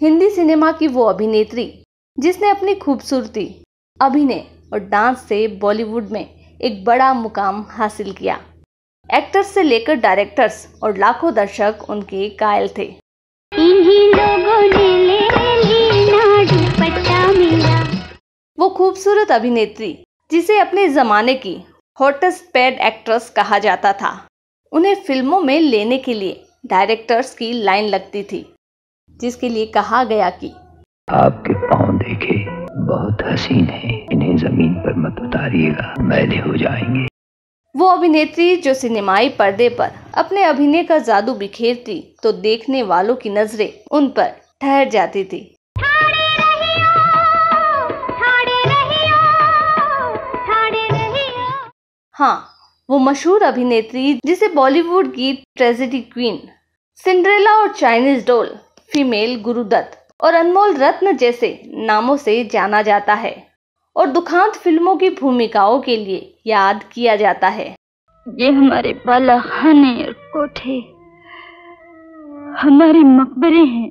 Hindi cinema की वो अभिनेत्री जिसने अपनी खूबसूरती अभिनय और डांस से बॉलीवुड में एक बड़ा मुकाम हासिल किया एक्टर्स से लेकर डायरेक्टर्स और लाखों दर्शक उनके कायल थे इन्हीं लोगों ने ले ली वो खूबसूरत अभिनेत्री जिसे अपने जमाने की हॉटेस्ट पेड एक्ट्रेस कहा जाता था उन्हें फिल्मों में लेने के लिए डायरेक्टर्स की लाइन लगती थी जिसके लिए कहा गया कि आपके पाँव देखे बहुत हसीन है इन्हें जमीन पर मत उतारिएगा मैले हो जाएंगे वो अभिनेत्री जो सिनेमाई पर्दे पर अपने अभिनय का जादू बिखेरती तो देखने वालों की नजरें उन पर ठहर जाती थी हाँ वो मशहूर अभिनेत्री जिसे बॉलीवुड की ट्रेजेडी क्वीन सिंड्रेला और चाइनीज डोल फीमेल गुरुदत्त और अनमोल रत्न जैसे नामों से जाना जाता है और दुखांत फिल्मों की भूमिकाओं के लिए याद किया जाता है ये हमारे बालाखाने और कोठे हमारे मकबरे हैं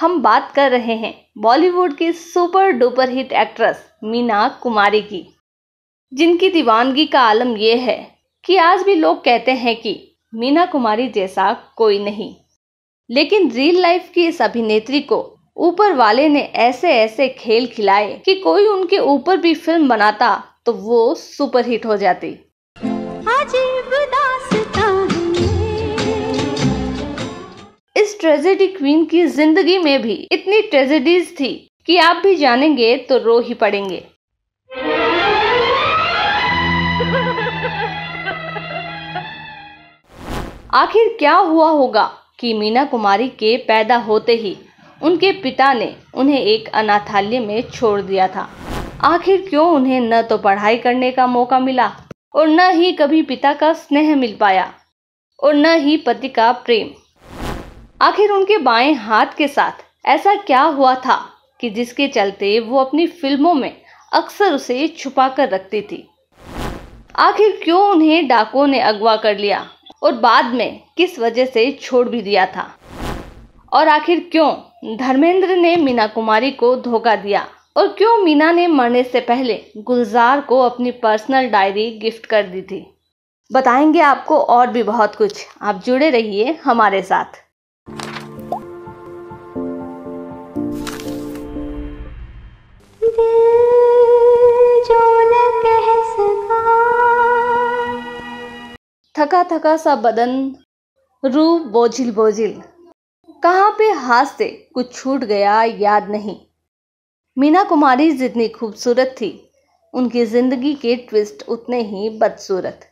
हम बात कर रहे हैं बॉलीवुड की super duper hit actress Meena Kumari की जिनकी दीवानगी का आलम यह है कि आज भी लोग कहते हैं कि मीना कुमारी जैसा कोई नहीं लेकिन रियल लाइफ की इस अभिनेत्री को ऊपर वाले ने ऐसे ऐसे खेल खिलाए कि कोई उनके ऊपर भी फिल्म बनाता तो वो सुपरहिट हो जाती इस ट्रेजेडी क्वीन की जिंदगी में भी इतनी ट्रेजेडीज थी कि आप भी जानेंगे तो रो ही पड़ेंगे आखिर क्या हुआ होगा कि मीना कुमारी के पैदा होते ही उनके पिता ने उन्हें एक अनाथालय में छोड़ दिया था आखिर क्यों उन्हें न तो पढ़ाई करने का मौका मिला और न ही कभी पिता का स्नेह मिल पाया और न ही पति का प्रेम आखिर उनके बाएं हाथ के साथ ऐसा क्या हुआ था कि जिसके चलते वो अपनी फिल्मों में अक्सर उसे छुपा कर रखती थी आखिर क्यों उन्हें डाकुओं ने अगवा कर लिया और बाद में किस वजह से छोड़ भी दिया था और आखिर क्यों धर्मेंद्र ने मीना कुमारी को धोखा दिया और क्यों मीना ने मरने से पहले गुलजार को अपनी पर्सनल डायरी गिफ्ट कर दी थी बताएंगे आपको और भी बहुत कुछ आप जुड़े रहिए हमारे साथ थका थका सा बदन रूप बोझिल बोझिल कहाँ पे हाथ से कुछ छूट गया याद नहीं मीना कुमारी जितनी खूबसूरत थी उनकी जिंदगी के ट्विस्ट उतने ही बदसूरत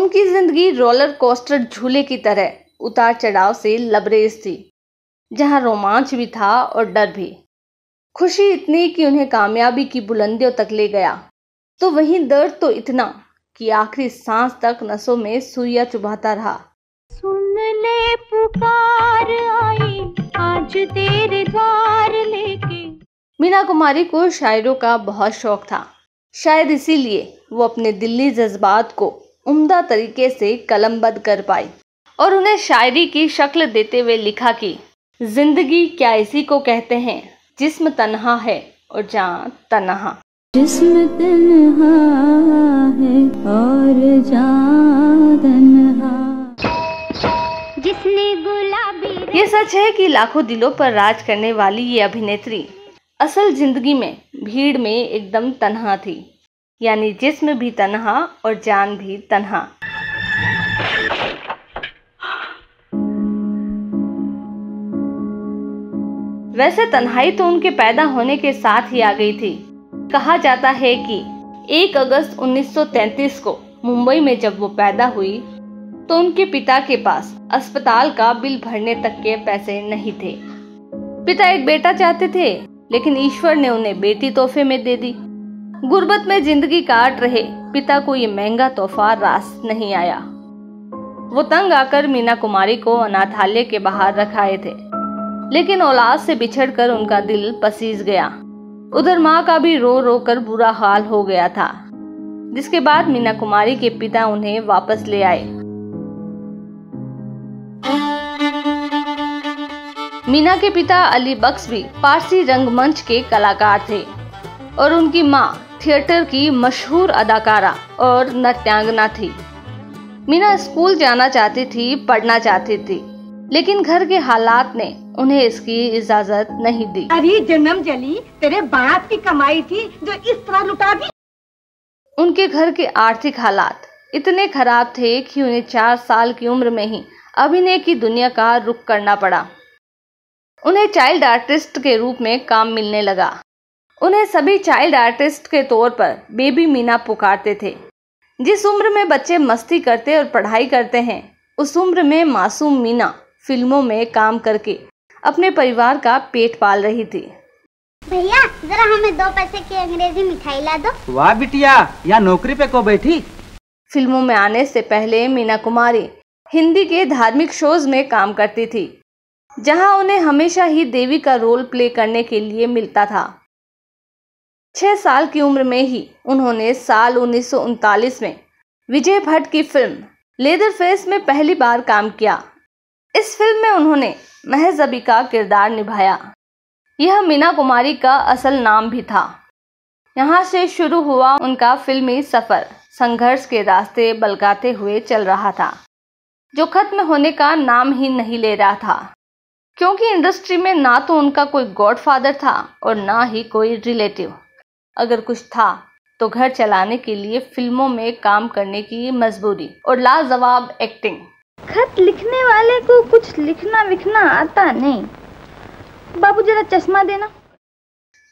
उनकी जिंदगी रोलर कोस्टर झूले की तरह उतार चढ़ाव से लबरेज थी जहां रोमांच भी था और डर भी खुशी इतनी कि उन्हें कामयाबी की बुलंदियों तक ले गया तो वहीं दर्द तो इतना कि आखिरी सांस तक नसों में सुइया चुभाता रहा सुन ले पुकार आई आज तेरे द्वार लेके मीना कुमारी को शायरों का बहुत शौक था शायद इसीलिए वो अपने दिल्ली जज्बात को उम्दा तरीके से कलमबद्ध कर पाई और उन्हें शायरी की शक्ल देते हुए लिखा कि जिंदगी क्या इसी को कहते हैं जिस्म तनहा है और जान तनहा जिस्म तनहा है और जान जिसने गुलाबी ये सच है कि लाखों दिलों पर राज करने वाली ये अभिनेत्री असल जिंदगी में भीड़ में एकदम तनहा थी यानी जिस्म भी तनहा और जान भी तनहा वैसे तन्हाई तो उनके पैदा होने के साथ ही आ गई थी कहा जाता है कि 1 अगस्त 1933 को मुंबई में जब वो पैदा हुई तो उनके पिता के पास अस्पताल का बिल भरने तक के पैसे नहीं थे पिता एक बेटा चाहते थे लेकिन ईश्वर ने उन्हें बेटी तोहफे में दे दी गुर्बत में जिंदगी काट रहे पिता को ये महंगा तोहफा रास नहीं आया वो तंग आकर मीना कुमारी को अनाथालय के बाहर रखाए थे लेकिन औलाद से बिछड़कर उनका दिल पसीज गया उधर माँ का भी रो रो कर बुरा हाल हो गया था जिसके बाद मीना कुमारी के पिता उन्हें वापस ले आए मीना के पिता अली बक्स भी पारसी रंगमंच के कलाकार थे और उनकी माँ थिएटर की मशहूर अदाकारा और नृत्यांगना थी मीना स्कूल जाना चाहती थी पढ़ना चाहती थी लेकिन घर के हालात ने उन्हें इसकी इजाजत नहीं दी अरे जन्म जली तेरे बाप की कमाई थी जो इस तरह लुटा दी उनके घर के आर्थिक हालात इतने खराब थे कि उन्हें चार साल की उम्र में ही अभिनय की दुनिया का रुख करना पड़ा उन्हें चाइल्ड आर्टिस्ट के रूप में काम मिलने लगा उन्हें सभी चाइल्ड आर्टिस्ट के तौर पर बेबी मीना पुकारते थे जिस उम्र में बच्चे मस्ती करते और पढ़ाई करते हैं उस उम्र में मासूम मीना फिल्मों में काम करके अपने परिवार का पेट पाल रही थी भैया जरा हमें दो पैसे की अंग्रेजी मिठाई ला दो वाह बिटिया या नौकरी पे को बैठी फिल्मों में आने से पहले मीना कुमारी हिंदी के धार्मिक शोज में काम करती थी जहां उन्हें हमेशा ही देवी का रोल प्ले करने के लिए मिलता था छह साल की उम्र में ही उन्होंने साल उन्नीस में विजय भट्ट की फिल्म लेदर फेस में पहली बार काम किया इस फिल्म में उन्होंने महजबी का किरदार निभाया यह मीना कुमारी का असल नाम भी था यहाँ से शुरू हुआ उनका फिल्मी सफ़र संघर्ष के रास्ते बलगाते हुए चल रहा था जो खत्म होने का नाम ही नहीं ले रहा था क्योंकि इंडस्ट्री में ना तो उनका कोई गॉडफादर था और ना ही कोई रिलेटिव अगर कुछ था तो घर चलाने के लिए फिल्मों में काम करने की मजबूरी और लाजवाब एक्टिंग खत लिखने वाले को कुछ लिखना विखना आता नहीं बाबू जरा चश्मा देना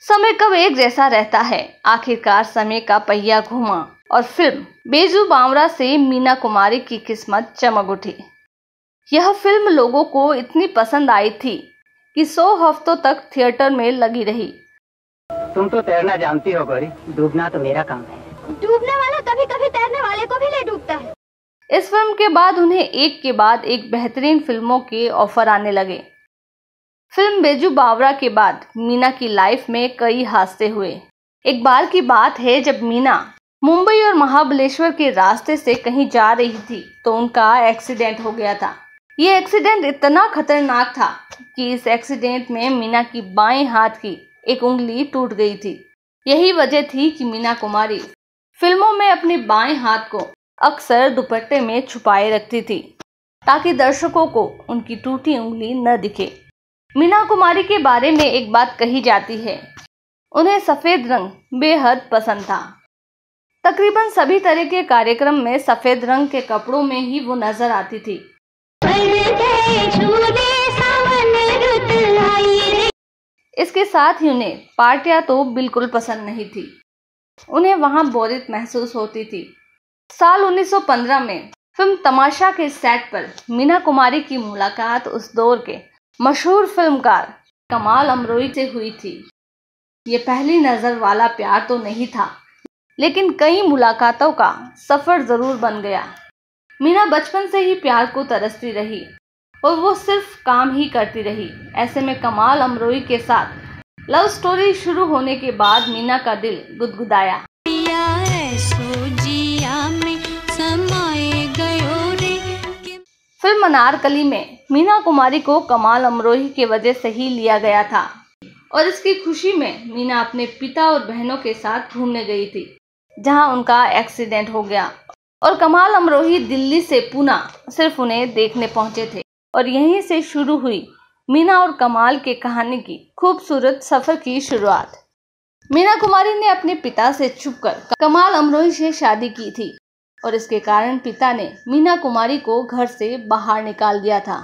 समय कब एक जैसा रहता है आखिरकार समय का पहिया घूमा और फिल्म बेजू बावरा से मीना कुमारी की किस्मत चमक उठी यह फिल्म लोगों को इतनी पसंद आई थी कि सौ हफ्तों तक थिएटर में लगी रही तुम तो तैरना जानती हो गौरी डूबना तो मेरा काम है डूबने वाला कभी कभी तैरने वाले को भी ले डूबता है इस फिल्म के बाद उन्हें एक के बाद एक बेहतरीन फिल्मों के ऑफर आने लगे फिल्म बेजू बावरा के बाद मीना की लाइफ में कई हादसे हुए एक बार की बात है जब मीना मुंबई और महाबलेश्वर के रास्ते से कहीं जा रही थी तो उनका एक्सीडेंट हो गया था ये एक्सीडेंट इतना खतरनाक था कि इस एक्सीडेंट में मीना की बाएं हाथ की एक उंगली टूट गई थी यही वजह थी कि मीना कुमारी फिल्मों में अपने बाएं हाथ को अक्सर दुपट्टे में छुपाए रखती थी ताकि दर्शकों को उनकी टूटी उंगली न दिखे मीना कुमारी के बारे में एक बात कही जाती है उन्हें सफ़ेद रंग बेहद पसंद था तकरीबन सभी तरह के कार्यक्रम में सफ़ेद रंग के कपड़ों में ही वो नज़र आती थी इसके साथ ही उन्हें पार्टियां तो बिल्कुल पसंद नहीं थी उन्हें वहां बोरित महसूस होती थी साल 1915 में फिल्म तमाशा के सेट पर मीना कुमारी की मुलाकात उस दौर के मशहूर फिल्मकार कमाल अमरोई से हुई थी ये पहली नज़र वाला प्यार तो नहीं था लेकिन कई मुलाकातों का सफ़र ज़रूर बन गया मीना बचपन से ही प्यार को तरसती रही और वो सिर्फ काम ही करती रही ऐसे में कमाल अमरोई के साथ लव स्टोरी शुरू होने के बाद मीना का दिल गुदगुदाया फिल्म अनारकली में मीना कुमारी को कमाल अमरोही की वजह से ही लिया गया था और इसकी खुशी में मीना अपने पिता और बहनों के साथ घूमने गई थी जहां उनका एक्सीडेंट हो गया और कमाल अमरोही दिल्ली से पूना सिर्फ उन्हें देखने पहुंचे थे और यहीं से शुरू हुई मीना और कमाल के कहानी की खूबसूरत सफर की शुरुआत मीना कुमारी ने अपने पिता से छुपकर कमाल अमरोही से शादी की थी और इसके कारण पिता ने मीना कुमारी को घर से बाहर निकाल दिया था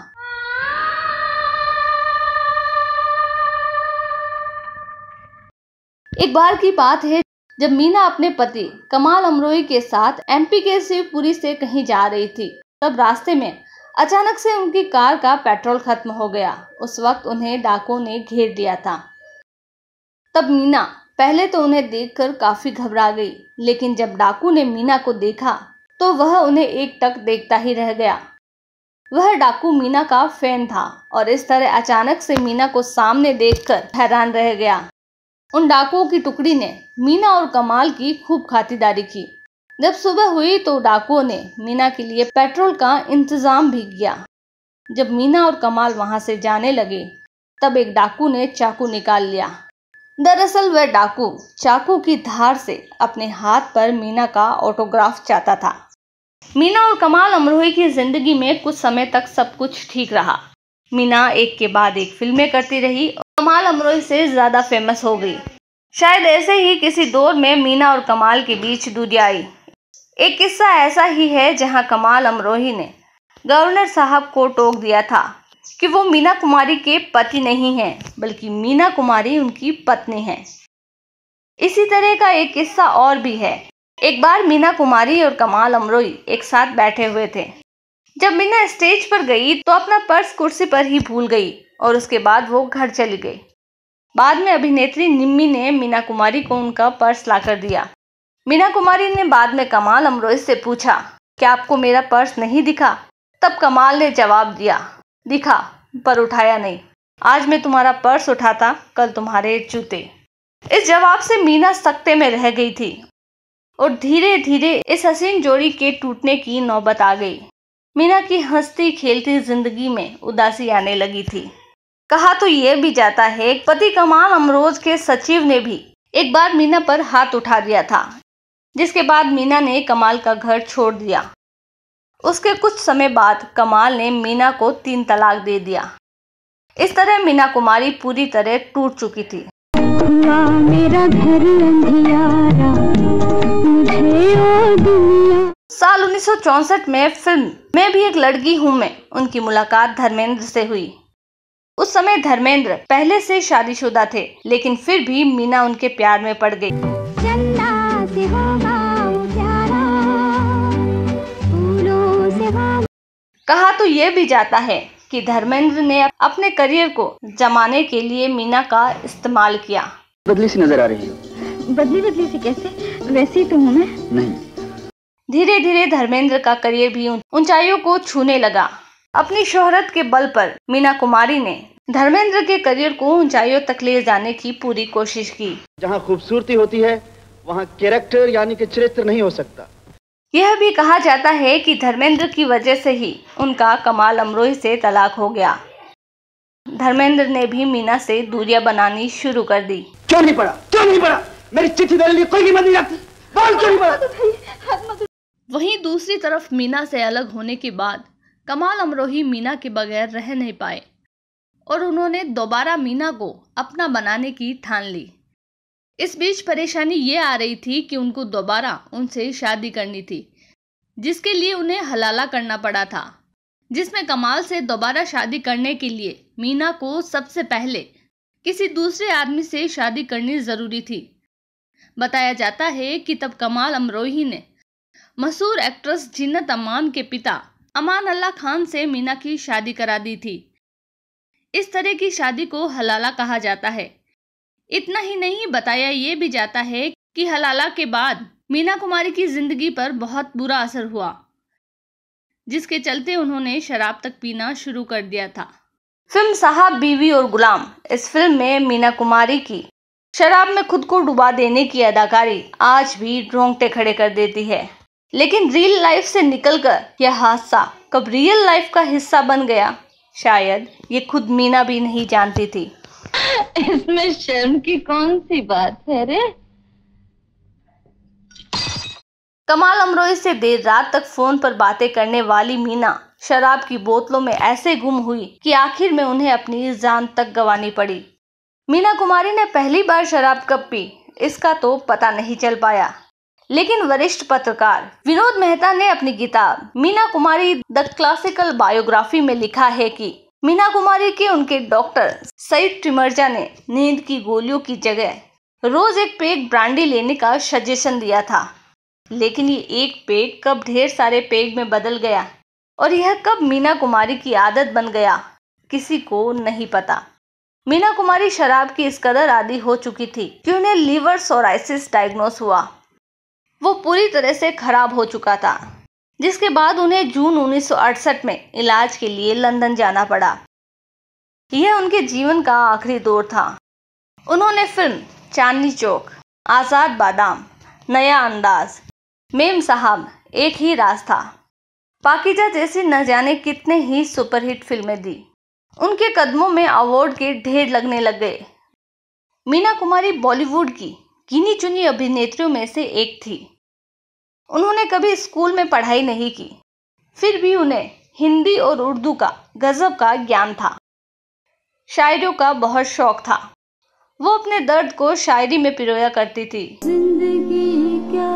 एक बार की बात है जब मीना अपने पति कमाल अमरोही के साथ एमपी के शिवपुरी से कहीं जा रही थी तब रास्ते में अचानक से उनकी कार का पेट्रोल खत्म हो गया उस वक्त उन्हें डाकुओं ने घेर दिया था तब मीना पहले तो उन्हें देखकर काफी घबरा गई लेकिन जब डाकू ने मीना को देखा तो वह उन्हें एक टक देखता ही रह गया वह डाकू मीना का फैन था और इस तरह अचानक से मीना को सामने देखकर हैरान रह गया उन डाकुओं की टुकड़ी ने मीना और कमाल की खूब खातिरदारी की जब सुबह हुई तो डाकुओं ने मीना के लिए पेट्रोल का इंतज़ाम भी किया जब मीना और कमाल वहां से जाने लगे तब एक डाकू ने चाकू निकाल लिया दरअसल वह डाकू चाकू की धार से अपने हाथ पर मीना का ऑटोग्राफ चाहता था मीना और कमाल अमरोही की जिंदगी में कुछ समय तक सब कुछ ठीक रहा मीना एक के बाद एक फिल्में करती रही और कमाल अमरोही से ज़्यादा फेमस हो गई शायद ऐसे ही किसी दौर में मीना और कमाल के बीच दूरिया आई एक किस्सा ऐसा ही है जहां कमाल अमरोही ने गवर्नर साहब को टोक दिया था कि वो मीना कुमारी के पति नहीं हैं बल्कि मीना कुमारी उनकी पत्नी हैं इसी तरह का एक किस्सा और भी है एक बार मीना कुमारी और कमाल अमरोई एक साथ बैठे हुए थे जब मीना स्टेज पर गई तो अपना पर्स कुर्सी पर ही भूल गई और उसके बाद वो घर चली गई बाद में अभिनेत्री निम्मी ने मीना कुमारी को उनका पर्स लाकर दिया मीना कुमारी ने बाद में कमाल अमरोई से पूछा क्या आपको मेरा पर्स नहीं दिखा तब कमाल ने जवाब दिया दिखा पर उठाया नहीं आज मैं तुम्हारा पर्स उठाता कल तुम्हारे जूते इस जवाब से मीना सख्ते में रह गई थी और धीरे धीरे इस हसीन जोड़ी के टूटने की नौबत आ गई मीना की हंसती खेलती जिंदगी में उदासी आने लगी थी कहा तो यह भी जाता है पति कमाल अमरोज के सचिव ने भी एक बार मीना पर हाथ उठा दिया था जिसके बाद मीना ने कमाल का घर छोड़ दिया उसके कुछ समय बाद कमाल ने मीना को तीन तलाक दे दिया इस तरह मीना कुमारी पूरी तरह टूट चुकी थी साल उन्नीस में फिल्म मैं भी एक लड़की हूँ मैं उनकी मुलाकात धर्मेंद्र से हुई उस समय धर्मेंद्र पहले से शादीशुदा थे लेकिन फिर भी मीना उनके प्यार में पड़ गई कहा तो ये भी जाता है कि धर्मेंद्र ने अपने करियर को जमाने के लिए मीना का इस्तेमाल किया बदली सी नजर आ रही है बदली बदली सी कैसे ही तो हूँ मैं नहीं धीरे धीरे धर्मेंद्र का करियर भी ऊंचाइयों को छूने लगा अपनी शोहरत के बल पर मीना कुमारी ने धर्मेंद्र के करियर को ऊंचाइयों तक ले जाने की पूरी कोशिश की जहाँ खूबसूरती होती है वहाँ कैरेक्टर यानी कि चरित्र नहीं हो सकता यह भी कहा जाता है कि धर्मेंद्र की वजह से ही उनका कमाल अमरोही से तलाक हो गया धर्मेंद्र ने भी मीना से दूरियां बनानी शुरू कर दी क्यों नहीं पड़ा क्यों नहीं पड़ा मेरी चिट्ठी लिए कोई कीमत नहीं रखती बोल क्यों नहीं पड़ा वहीं दूसरी तरफ मीना से अलग होने के बाद कमाल अमरोही मीना के बगैर रह नहीं पाए और उन्होंने दोबारा मीना को अपना बनाने की ठान ली इस बीच परेशानी ये आ रही थी कि उनको दोबारा उनसे शादी करनी थी जिसके लिए उन्हें हलाला करना पड़ा था जिसमें कमाल से दोबारा शादी करने के लिए मीना को सबसे पहले किसी दूसरे आदमी से शादी करनी ज़रूरी थी बताया जाता है कि तब कमाल अमरोही ने मशहूर एक्ट्रेस जिन्नत अमान के पिता अमान अल्लाह खान से मीना की शादी करा दी थी इस तरह की शादी को हलाला कहा जाता है इतना ही नहीं बताया ये भी जाता है कि हलाला के बाद मीना कुमारी की जिंदगी पर बहुत बुरा असर हुआ जिसके चलते उन्होंने शराब तक पीना शुरू कर दिया था फिल्म साहब बीवी और गुलाम इस फिल्म में मीना कुमारी की शराब में खुद को डुबा देने की अदाकारी आज भी रोंगटे खड़े कर देती है लेकिन रियल लाइफ से निकलकर यह हादसा कब रियल लाइफ का हिस्सा बन गया शायद ये खुद मीना भी नहीं जानती थी इसमें शर्म की कौन सी बात है रे कमाल अमरोही से देर रात तक फोन पर बातें करने वाली मीना शराब की बोतलों में ऐसे गुम हुई कि आखिर में उन्हें अपनी जान तक गंवानी पड़ी मीना कुमारी ने पहली बार शराब कब पी इसका तो पता नहीं चल पाया लेकिन वरिष्ठ पत्रकार विनोद मेहता ने अपनी किताब Meena Kumari the classical biography में लिखा है कि मीना कुमारी के उनके डॉक्टर सईद ट्रिमर्जा ने नींद की गोलियों की जगह रोज एक पेग ब्रांडी लेने का सजेशन दिया था लेकिन ये एक पेग कब ढेर सारे पेग में बदल गया और यह कब मीना कुमारी की आदत बन गया किसी को नहीं पता मीना कुमारी शराब की इस कदर आदि हो चुकी थी कि उन्हें लीवर सोराइसिस डायग्नोस हुआ वो पूरी तरह से खराब हो चुका था जिसके बाद उन्हें जून 1968 में इलाज के लिए लंदन जाना पड़ा यह उनके जीवन का आखिरी दौर था उन्होंने फिल्म चांदनी चौक आज़ाद बादाम नया अंदाज मेम साहब एक ही रास्ता पाकिजा जैसी न जाने कितने ही सुपरहिट फिल्में दी उनके कदमों में अवार्ड के ढेर लगने लग गए मीना कुमारी बॉलीवुड की गिनी चुनी अभिनेत्रियों में से एक थी उन्होंने कभी स्कूल में पढ़ाई नहीं की फिर भी उन्हें हिंदी और उर्दू का गज़ब का ज्ञान था शायरों का बहुत शौक था वो अपने दर्द को शायरी में पिरोया करती थी जिंदगी क्या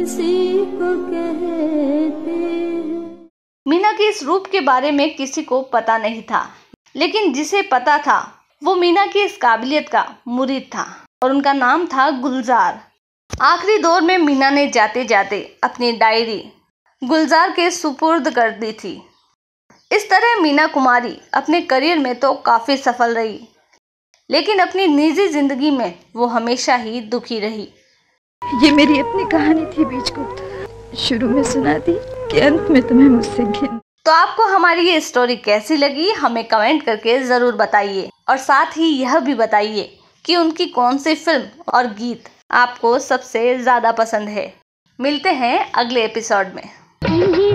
इसी को कहते मीना के इस रूप के बारे में किसी को पता नहीं था लेकिन जिसे पता था वो मीना की इस काबिलियत का मुरीद था और उनका नाम था गुलजार आखिरी दौर में मीना ने जाते जाते अपनी डायरी गुलजार के सुपुर्द कर दी थी इस तरह मीना कुमारी अपने करियर में तो काफ़ी सफल रही लेकिन अपनी निजी जिंदगी में वो हमेशा ही दुखी रही ये मेरी अपनी कहानी थी बीज गुप्त शुरू में सुना दी कि अंत में तुम्हें मुझसे घिन तो आपको हमारी ये स्टोरी कैसी लगी हमें कमेंट करके ज़रूर बताइए और साथ ही यह भी बताइए कि उनकी कौन सी फिल्म और गीत आपको सबसे ज़्यादा पसंद है मिलते हैं अगले एपिसोड में